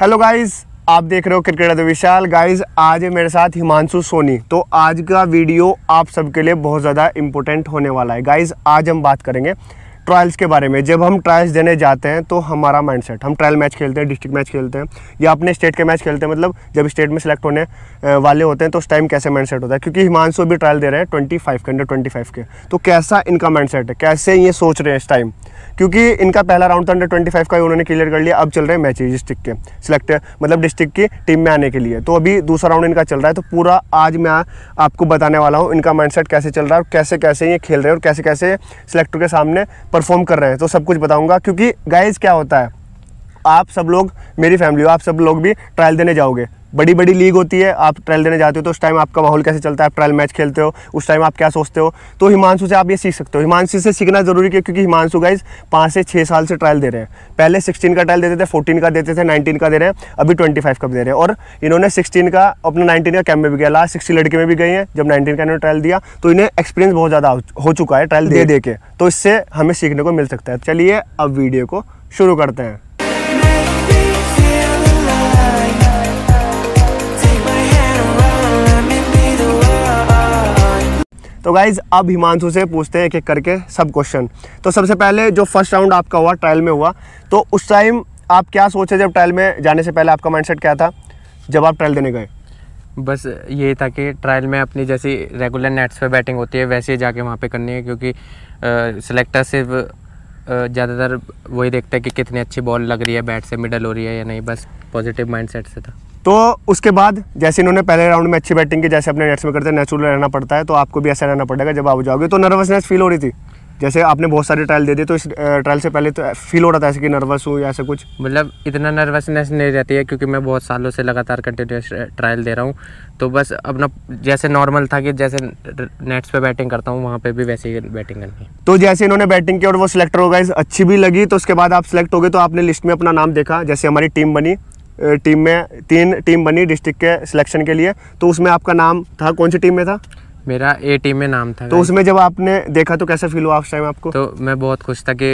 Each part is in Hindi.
हेलो गाइस आप देख रहे हो क्रिकेट विशाल गाइस आज है मेरे साथ हिमांशु सोनी तो आज का वीडियो आप सबके लिए बहुत ज़्यादा इम्पोर्टेंट होने वाला है गाइस आज हम बात करेंगे ट्रायल्स के बारे में जब हम ट्रायल्स देने जाते हैं तो हमारा माइंडसेट हम ट्रायल मैच खेलते हैं डिस्ट्रिक्ट मैच खेलते हैं या अपने स्टेट के मैच खेलते हैं मतलब जब स्टेट में सिलेक्ट होने वाले होते हैं तो उस टाइम कैसे माइंडसेट होता है क्योंकि हिमांशु भी ट्रायल दे रहे हैं ट्वेंटी फाइव के अंडर ट्वेंटी फाइव के तो कैसा इनका सेट है कैसे ये सोच रहे हैं इस टाइम क्योंकि इनका पहला राउंड था अंडर ट्वेंटी फाइव का उन्होंने क्लियर कर लिया अब चल रहे हैं मैच डिस्ट्रिक्ट के सिलेक्ट मतलब डिस्ट्रिक्ट की टीम में आने के लिए तो अभी दूसरा राउंड इनका चल रहा है तो पूरा आज मैं आपको बताने वाला हूँ इनका माइंड कैसे चल रहा है और कैसे कैसे ये खेल रहे हैं और कैसे कैसे सिलेक्टर के सामने परफॉर्म कर रहे हैं तो सब कुछ बताऊंगा क्योंकि गाइज क्या होता है आप सब लोग मेरी फैमिली हो आप सब लोग भी ट्रायल देने जाओगे बड़ी बड़ी लीग होती है आप ट्रायल देने जाते हो तो उस टाइम आपका माहौल कैसे चलता है आप ट्रायल मैच खेलते हो उस टाइम आप क्या सोचते हो तो हिमांशु से आप ये सीख सकते हो हिमांशु से सीखना जरूरी है क्योंकि हिमांशु गाइज पाँच से छः साल से ट्रायल दे रहे हैं पहले सिक्सटीन का ट्रायल देते थे फोर्टीन का देते थे नाइनटीन का दे रहे हैं अभी ट्वेंटी फाइव का दे रहे हैं और इन्होंने सिक्सटीन का अपना नाइनटीन का कैम्प में भी गया लास्ट सिक्सटी लड़के में भी गए हैं जब नाइनटीन का इन्होंने ट्रायल दिया तो इन्हें एक्सपीरियंस बहुत ज़्यादा हो चुका है ट्रायल दे दे के तो इससे हमें सीखने को मिल सकता है चलिए अब वीडियो को शुरू करते हैं तो गाइज़ अब हिमांशु से पूछते हैं एक एक करके सब क्वेश्चन तो सबसे पहले जो फर्स्ट राउंड आपका हुआ ट्रायल में हुआ तो उस टाइम आप क्या सोचे जब ट्रायल में जाने से पहले आपका माइंड क्या था जब आप ट्रायल देने गए बस ये था कि ट्रायल में अपनी जैसी रेगुलर नेट्स पर बैटिंग होती है वैसे ही जाके वहाँ पर करनी है क्योंकि सिलेक्टर सिर्फ ज़्यादातर वही देखते हैं कि कितनी अच्छी बॉल लग रही है बैट से मिडल हो रही है या नहीं बस पॉजिटिव माइंडसेट से था तो उसके बाद जैसे इन्होंने पहले राउंड में अच्छी बैटिंग की जैसे अपने नेट्स में करते हैं नेचुरल रहना पड़ता है तो आपको भी ऐसा रहना पड़ेगा जब आप जाओगे तो नर्वसनेस फील हो रही थी जैसे आपने बहुत सारे ट्रायल दे दिए तो इस ट्रायल से पहले तो फील हो रहा था ऐसे कि नर्वस हो या ऐसे कुछ मतलब इतना नर्वसनेस नहीं रहती है क्योंकि मैं बहुत सालों से लगातार कंटिन्यूस ट्रायल दे रहा हूँ तो बस अपना जैसे नॉर्मल था कि जैसे नेट्स पे बैटिंग करता हूँ वहाँ पे भी वैसे ही बैटिंग करनी तो जैसे इन्होंने बैटिंग की और वो सिलेक्टर हो गए अच्छी भी लगी तो उसके बाद आप सिलेक्ट हो गए तो आपने लिस्ट में अपना नाम देखा जैसे हमारी टीम बनी टीम में तीन टीम बनी डिस्ट्रिक्ट के सिलेक्शन के लिए तो उसमें आपका नाम था कौन सी टीम में था मेरा ए टीम में नाम था तो उसमें जब आपने देखा तो कैसा फील हुआ उस टाइम आपको तो मैं बहुत खुश था कि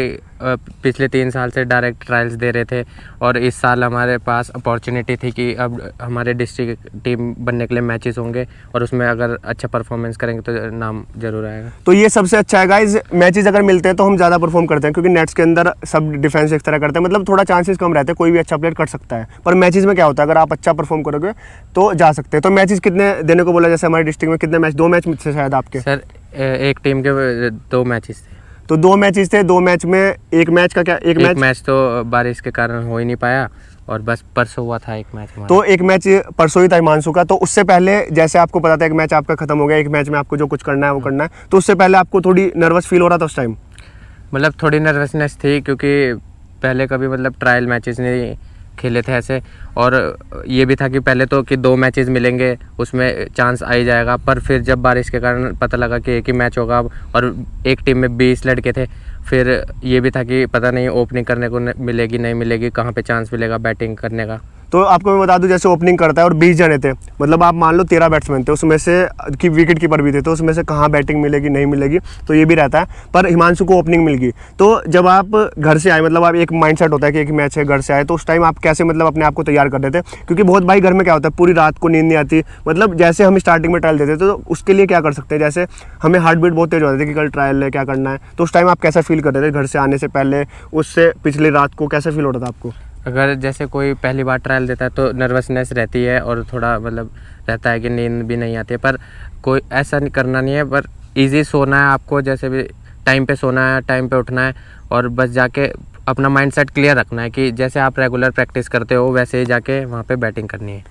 पिछले तीन साल से डायरेक्ट ट्रायल्स दे रहे थे और इस साल हमारे पास अपॉर्चुनिटी थी कि अब हमारे डिस्ट्रिक्ट टीम बनने के लिए मैचेस होंगे और उसमें अगर अच्छा परफॉर्मेंस करेंगे तो नाम जरूर आएगा तो ये सबसे अच्छा है गाइज मैचेस अगर मिलते हैं तो हम ज़्यादा परफॉर्म करते हैं क्योंकि नेट्स के अंदर सब डिफेंस एक तरह करते हैं मतलब थोड़ा चांसेस कम रहते हैं कोई भी अच्छा प्लेयर कर सकता है पर मैचेज में क्या होता है अगर आप अच्छा परफॉर्म करोगे तो जा सकते हैं तो मैचेस कितने देने को बोला जैसे हमारे डिस्ट्रिक्ट में कितने मैच दो मैच शायद आपके सर एक टीम के दो मैचेस थे तो दो मैचेस थे दो मैच में एक मैच का क्या एक, एक मैच मैच तो बारिश के कारण हो ही नहीं पाया और बस परसों हुआ था एक मैच तो एक मैच परसों ही था हिमांशु का तो उससे पहले जैसे आपको पता था एक मैच आपका खत्म हो गया एक मैच में आपको जो कुछ करना है वो हाँ। करना है तो उससे पहले आपको थोड़ी नर्वस फील हो रहा था उस टाइम मतलब थोड़ी नर्वसनेस थी क्योंकि पहले कभी मतलब ट्रायल मैचेस नहीं खेले थे ऐसे और ये भी था कि पहले तो कि दो मैचेस मिलेंगे उसमें चांस आ ही जाएगा पर फिर जब बारिश के कारण पता लगा कि एक ही मैच होगा और एक टीम में बीस लड़के थे फिर ये भी था कि पता नहीं ओपनिंग करने को मिलेगी नहीं मिलेगी कहाँ पे चांस मिलेगा बैटिंग करने का तो आपको मैं बता दूं जैसे ओपनिंग करता है और बीस जने थे मतलब आप मान लो तेरह बैट्समैन थे उसमें से कि विकेट कीपर भी थे तो उसमें से कहाँ बैटिंग मिलेगी नहीं मिलेगी तो ये भी रहता है पर हिमांशु को ओपनिंग मिल गई तो जब आप घर से आए मतलब आप एक माइंड होता है कि एक मैच है घर से आए तो उस टाइम आप कैसे मतलब अपने आप को तैयार कर देते क्योंकि बहुत भाई घर में क्या होता है पूरी रात को नींद नहीं आती मतलब जैसे हम स्टार्टिंग में ट्रायल देते तो उसके लिए क्या कर सकते हैं जैसे हमें हार्ट बीट बहुत तेज होती थी कि कल ट्रायल है क्या करना है तो उस टाइम आप कैसा फील करते थे घर से आने से पहले उससे पिछली रात को कैसा फील होता था आपको अगर जैसे कोई पहली बार ट्रायल देता है तो नर्वसनेस रहती है और थोड़ा मतलब रहता है कि नींद भी नहीं आती है पर कोई ऐसा नहीं करना नहीं है पर इजी सोना है आपको जैसे भी टाइम पे सोना है टाइम पे उठना है और बस जाके अपना माइंडसेट क्लियर रखना है कि जैसे आप रेगुलर प्रैक्टिस करते हो वैसे ही जाके वहाँ पे बैटिंग करनी है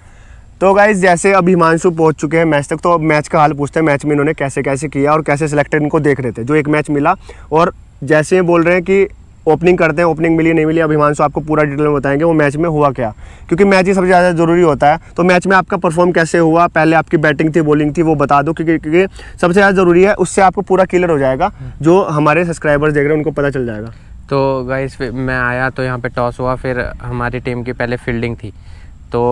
तो गाइज जैसे अब हिमांशु पहुंच चुके हैं मैच तक तो अब मैच का हाल पूछते हैं मैच में इन्होंने कैसे कैसे किया और कैसे सिलेक्टेड इनको देख रहे थे जो एक मैच मिला और जैसे ही बोल रहे हैं कि ओपनिंग करते हैं ओपनिंग मिली नहीं मिली अभिमांशु आपको पूरा डिटेल में बताएंगे वो मैच में हुआ क्या क्योंकि मैच ही सबसे ज़्यादा ज़रूरी होता है तो मैच में आपका परफॉर्म कैसे हुआ पहले आपकी बैटिंग थी बॉलिंग थी वो बता दो क्योंकि क्योंकि सबसे ज़्यादा ज़रूरी है उससे आपको पूरा क्लियर हो जाएगा जो हमारे सब्सक्राइबर्स देख रहे हैं उनको पता चल जाएगा तो गाइस मैं आया तो यहाँ पर टॉस हुआ फिर हमारी टीम की पहले फील्डिंग थी तो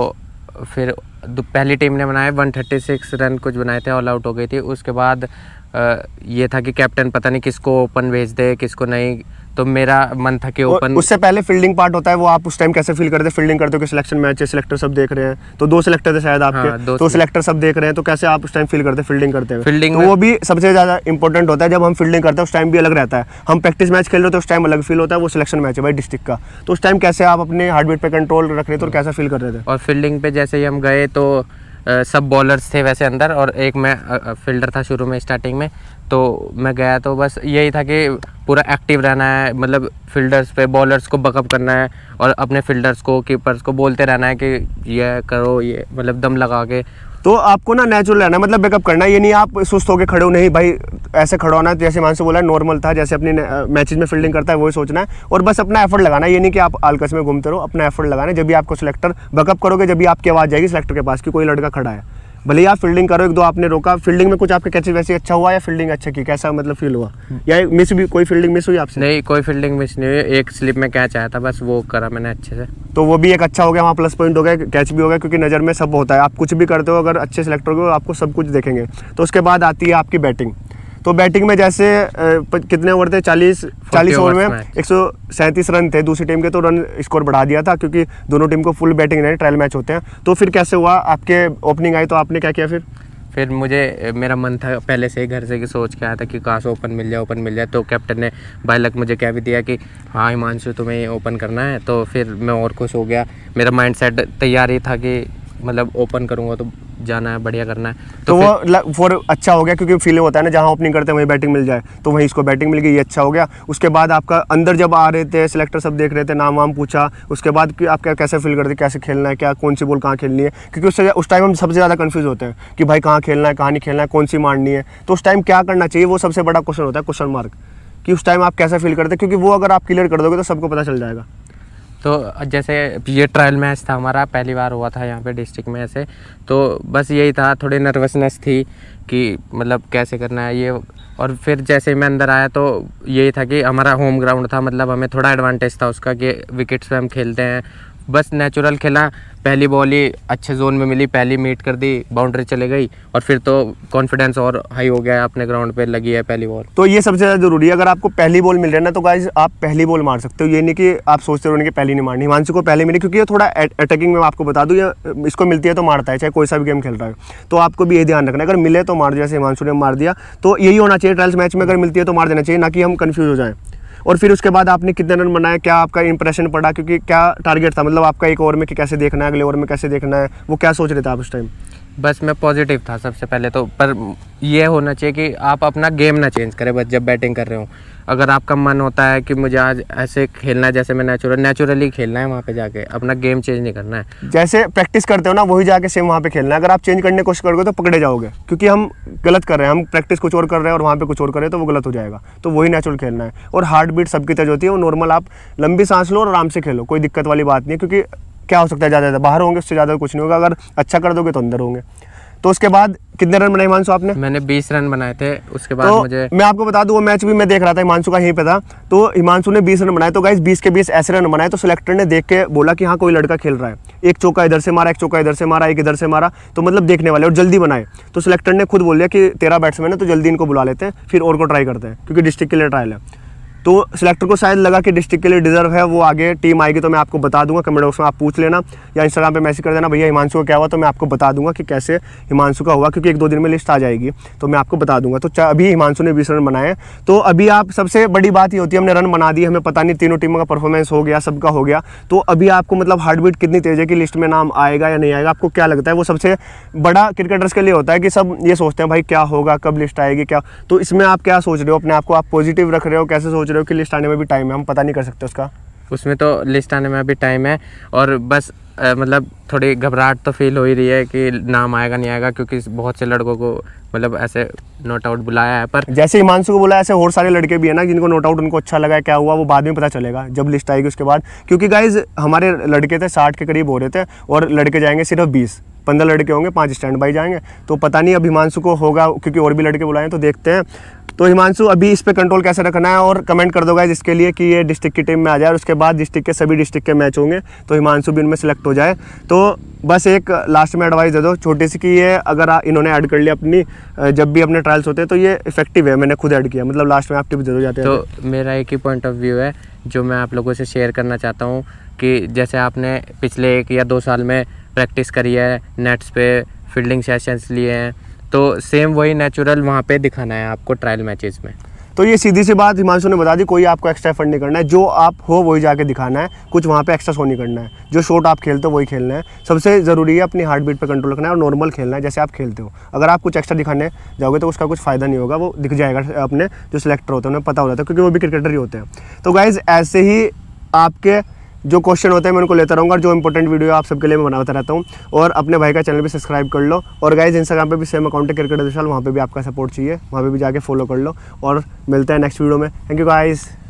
फिर पहली टीम ने बनाए वन रन कुछ बनाए थे ऑल आउट हो गई थी उसके बाद ये था कि कैप्टन पता नहीं किसको ओपन भेज दे किसको नहीं तो मेरा मन था कि ओपन उससे पहले फील्डिंग पार्ट होता है वो आप उस टाइम कैसे फील करते फील्डिंग करते हो कि सिलेक्शन मैच है सिलेक्टर सब देख रहे हैं तो दो सिलेक्टर थे शायद आपके हाँ, दो सिलेक्टर तो सब देख रहे हैं तो कैसे आप उस टाइम फील करते फील्डिंग करते हैं फील्डिंग तो वो भी सबसे ज्यादा इंपॉर्टेंट होता है जब हम फील्डिंग करते हैं उस टाइम भी अलग रहता है हम प्रैक्टिस मैच खेल रहे हो तो उस टाइम अलग फील होता है वो सिलेक्शन मैच है भाई डिस्ट्रिक्ट का तो उस टाइम कैसे आप अपने हार्ट बीट पर कंट्रोल रख रहे थे और हाँ। कैसे फील कर रहे थे और फील्डिंग पे जैसे ही हम गए तो सब बॉलर्स थे वैसे अंदर और एक मैं फील्डर था शुरू में स्टार्टिंग में तो मैं गया तो बस यही था कि पूरा एक्टिव रहना है मतलब फील्डर्स पे बॉलर्स को बकअप करना है और अपने फील्डर्स को कीपर्स को बोलते रहना है कि ये करो ये मतलब दम लगा के तो आपको ना नेचुरल रहना मतलब बैकअप करना ये नहीं आप सुस्त होकर खड़े हो नहीं भाई ऐसे खड़ा होना जैसे मान से बोला नॉर्मल था जैसे अपनी मैचेज में फील्डिंग करता है वही सोचना है और बस अपना एफर्ट लगाना ये नहीं कि आप आलकस में घूमते रहो अपना एफर्ट लगाना जब भी आपको सिलेक्टर बैकअप करोगे जब भी आपकी आवाज़ जाएगी सिलेक्टर के पास कि कोई लड़का खड़ा है भले आप फील्डिंग करो एक दो आपने रोका फील्डिंग में कुछ आपके कैसे वैसे अच्छा हुआ या फील्डिंग अच्छा की कैसा मतलब फील हुआ या मिस भी कोई फील्डिंग मिस हुई आपसे नहीं कोई फील्डिंग मिस नहीं हुई एक स्लिप में कैच आया था बस वो करा मैंने अच्छे से तो वो भी एक अच्छा हो गया वहाँ प्लस पॉइंट हो गया कैच भी हो गया क्योंकि नज़र में सब होता है आप कुछ भी करते हो अगर अच्छे सेलेक्टर हो आपको सब कुछ देखेंगे तो उसके बाद आती है आपकी बैटिंग तो बैटिंग में जैसे कितने ओवर थे चालीस चालीस ओवर में एक रन थे दूसरी टीम के तो रन स्कोर बढ़ा दिया था क्योंकि दोनों टीम को फुल बैटिंग नहीं ट्रायल मैच होते हैं तो फिर कैसे हुआ आपके ओपनिंग आई तो आपने क्या किया फिर फिर मुझे मेरा मन था पहले से ही घर से कि सोच के आया था कि काश ओपन मिल जाए ओपन मिल जाए तो कैप्टन ने बाई लक मुझे कह भी दिया कि हाँ हिमांशु तुम्हें ओपन करना है तो फिर मैं और खुश हो गया मेरा माइंड सेट तैयार ही था कि मतलब ओपन करूँगा तो जाना है बढ़िया करना है तो, तो वो फॉर अच्छा हो गया क्योंकि फील होता है ना जहाँ ओपनिंग करते हैं वहीं बैटिंग मिल जाए तो वहीं इसको बैटिंग मिल गई ये अच्छा हो गया उसके बाद आपका अंदर जब आ रहे थे सिलेक्टर सब देख रहे थे नाम वाम पूछा उसके बाद कि आप क्या कैसे फील करते कैसे खेलना है क्या कौन सी बॉल कहाँ खेलनी है क्योंकि उससे उस टाइम हम सबसे ज़्यादा कन्फ्यूज़ होते हैं कि भाई कहाँ खेलना है कहाँ नहीं खेलना है कौन सी मारनी है तो उस टाइम क्या करना चाहिए वो सबसे बड़ा क्वेश्चन होता है क्वेश्चन मार्क कि उस टाइम आप कैसा फील करते हैं क्योंकि वो अगर आप क्लियर कर दोगे तो सबको पता चल जाएगा तो जैसे ये ट्रायल मैच था हमारा पहली बार हुआ था यहाँ पे डिस्ट्रिक्ट में ऐसे तो बस यही था थोड़ी नर्वसनेस थी कि मतलब कैसे करना है ये और फिर जैसे ही मैं अंदर आया तो यही था कि हमारा होम ग्राउंड था मतलब हमें थोड़ा एडवांटेज था उसका कि विकेट्स पर हम खेलते हैं बस नेचुरल खेला पहली बॉल ही अच्छे जोन में मिली पहली मीट कर दी बाउंड्री चले गई और फिर तो कॉन्फिडेंस और हाई हो गया है अपने ग्राउंड पे लगी है पहली बॉल तो ये सबसे ज़्यादा जरूरी है अगर आपको पहली बॉल मिल रही है ना तो गाइज आप पहली बॉल मार सकते हो ये नहीं कि आप सोचते हो कि पहली नहीं मारनी हिमांशु को पहले मिली क्योंकि ये थोड़ा अटैकिंग में आपको बता दूँ ये इसको मिलती है तो मारता है चाहे कोई सा भी गेम खेल रहा है तो आपको भी ये ध्यान रखना है अगर मिले तो मार दिया जैसे हिमांशु ने मार दिया तो यही होना चाहिए ट्रायल्स मैच में अगर मिलती है तो मार देना चाहिए ना कि हम कन्फ्यूज हो जाएँ और फिर उसके बाद आपने कितने रन बनाए क्या आपका इंप्रेशन पड़ा क्योंकि क्या टारगेट था मतलब आपका एक ओवर में कैसे देखना है अगले ओवर में कैसे देखना है वो क्या सोच रहे थे आप उस टाइम बस मैं पॉजिटिव था सबसे पहले तो पर यह होना चाहिए कि आप अपना गेम ना चेंज करें बस जब बैटिंग कर रहे हो अगर आपका मन होता है कि मुझे आज ऐसे खेलना है जैसे मैं नेचुरल नेचुरली खेलना है वहाँ पे जाके अपना गेम चेंज नहीं करना है जैसे प्रैक्टिस करते हो ना वही जाके सेम वहाँ पे खेलना है अगर आप चेंज करने की कोशिश करोगे तो पकड़े जाओगे क्योंकि हम गलत कर रहे हैं हम प्रैक्टिस कुछ और कर रहे हैं और वहाँ पर कुछ और कर रहे हैं तो वो गलत हो जाएगा तो वही नेचुरल खेलना है और हार्ट बीट सबकी तेज होती है वो नॉर्मल आप लंबी सांस लो और आराम से खेलो कोई दिक्कत वाली बात नहीं क्योंकि क्या हो सकता है ज़्यादा ज़्यादा बाहर होंगे उससे ज़्यादा कुछ नहीं होगा अगर अच्छा कर दोगे तो अंदर होंगे तो उसके बाद कितने रन बनाए मानसू आपने मैंने 20 रन बनाए थे उसके बाद तो मुझे मैं आपको बता दूं वो मैच भी मैं देख रहा था हिमांशु का यहीं पे था तो हिमांशु ने 20 रन बनाए तो गाइस 20 के 20 ऐसे रन बनाए तो सिलेक्टर ने देख के बोला कि हाँ कोई लड़का खेल रहा है एक चौका इधर से मारा एक चौका इधर से मारा एक इधर से मारा तो मतलब देखने वाले और जल्दी बनाए तो सिलेक्टर ने खुद बोल दिया कि तेरा बैट्समैन है तो जल्दी इनको बुला लेते हैं फिर और को ट्राई करते हैं क्योंकि डिस्ट्रिक्ट के लिए ट्रायल है तो सिलेक्टर को शायद लगा कि डिस्ट्रिक्ट के लिए डिजर्व है वो आगे टीम आएगी तो मैं आपको बता दूंगा कमेंट बॉक्स में आप पूछ लेना या इंस्टाग्राम पे मैसेज कर देना भैया हिमांशु का क्या हुआ तो मैं आपको बता दूंगा कि कैसे हिमांशु का हुआ क्योंकि एक दो दिन में लिस्ट आ जाएगी तो मैं आपको बता दूंगा तो अभी हिमांशु ने बीस रन बनाए तो अभी आप सबसे बड़ी बात ये होती है हमने रन बना दी हमें पता नहीं तीनों टीमों का परफॉर्मेंस हो गया सबका हो गया तो अभी आपको मतलब हार्ट बीट कितनी तेज है कि लिस्ट में नाम आएगा या नहीं आएगा आपको क्या लगता है वो सबसे बड़ा क्रिकेटर्स के लिए होता है कि सब ये सोचते हैं भाई क्या होगा कब लिस्ट आएगी क्या तो इसमें आप क्या सोच रहे हो अपने आपको आप पॉजिटिव रख रहे हो कैसे सोच रहे हो कि लिस्ट आने में भी टाइम है हम पता नहीं कर सकते उसका उसमें तो लिस्ट आने में अभी टाइम है और बस आ, मतलब थोड़ी घबराहट तो फील हो ही रही है कि नाम आएगा नहीं आएगा क्योंकि बहुत से लड़कों को मतलब ऐसे नोट आउट बुलाया है पर जैसे हिमांशु को बुलाया ऐसे और सारे लड़के भी है ना जिनको नोट आउट उनको अच्छा लगा क्या हुआ वो बाद में पता चलेगा जब लिस्ट आएगी उसके बाद क्योंकि गाइज हमारे लड़के थे साठ के करीब हो रहे थे और लड़के जाएंगे सिर्फ बीस पंद्रह लड़के होंगे पाँच स्टैंड बाई जाएंगे तो पता नहीं अब हिमांशु को होगा क्योंकि और भी लड़के बुलाए तो देखते हैं तो हिमांशु अभी इस पर कंट्रोल कैसे रखना है और कमेंट कर दोगा जिसके लिए कि ये डिस्ट्रिक्ट की टीम में आ जाए और उसके बाद डिस्ट्रिक्ट के सभी डिस्ट्रिक्ट के मैच होंगे तो हिमांशु भी इनमें सेलेक्ट हो जाए तो बस एक लास्ट में एडवाइस दे दो छोटी सी कि ये अगर इन्होंने ऐड कर लिया अपनी जब भी अपने ट्रायल्स होते हैं तो ये इफेक्टिव है मैंने खुद ऐड किया मतलब लास्ट में आप टिप्स दे दो जाते हैं तो मेरा एक ही पॉइंट ऑफ व्यू है जो मैं आप लोगों से शेयर करना चाहता हूँ कि जैसे आपने पिछले एक या दो साल में प्रैक्टिस करी है नेट्स पे फील्डिंग सेशंस लिए हैं तो सेम वही नेचुरल वहाँ पे दिखाना है आपको ट्रायल मैचेस में तो ये सीधी सी बात हिमांशु ने बता दी कोई आपको एक्स्ट्रा एफर्ट नहीं करना है जो आप हो वही जाके दिखाना है कुछ वहाँ पे एक्स्ट्रा शो नहीं करना है जो शॉट आप खेलते हो वही खेलना है सबसे ज़रूरी है अपनी हार्ट बीट पर कंट्रोल रखना है और नॉर्मल खेलना है जैसे आप खेलते हो अगर आप कुछ एक्स्ट्रा दिखाने जाओगे तो उसका कुछ फ़ायदा नहीं होगा वो दिख जाएगा अपने जो सिलेक्टर होते हैं उन्हें पता हो जाता है क्योंकि वो भी क्रिकेटर ही होते हैं तो गाइज़ ऐसे ही आपके जो क्वेश्चन होते हैं मैं उनको लेता रहूँगा जो इंपॉर्टेंट वीडियो आप सबके लिए मैं बनाता रहता हूँ और अपने भाई का चैनल भी सब्सक्राइब कर लो और गाइज इंस्टाग्राम पे भी सेम अकाउंट क्रिकेट विशाल वहाँ पे भी आपका सपोर्ट चाहिए वहाँ पे भी जाके फॉलो कर लो और मिलते हैं नेक्स्ट वीडियो में थैंक यू गाइज़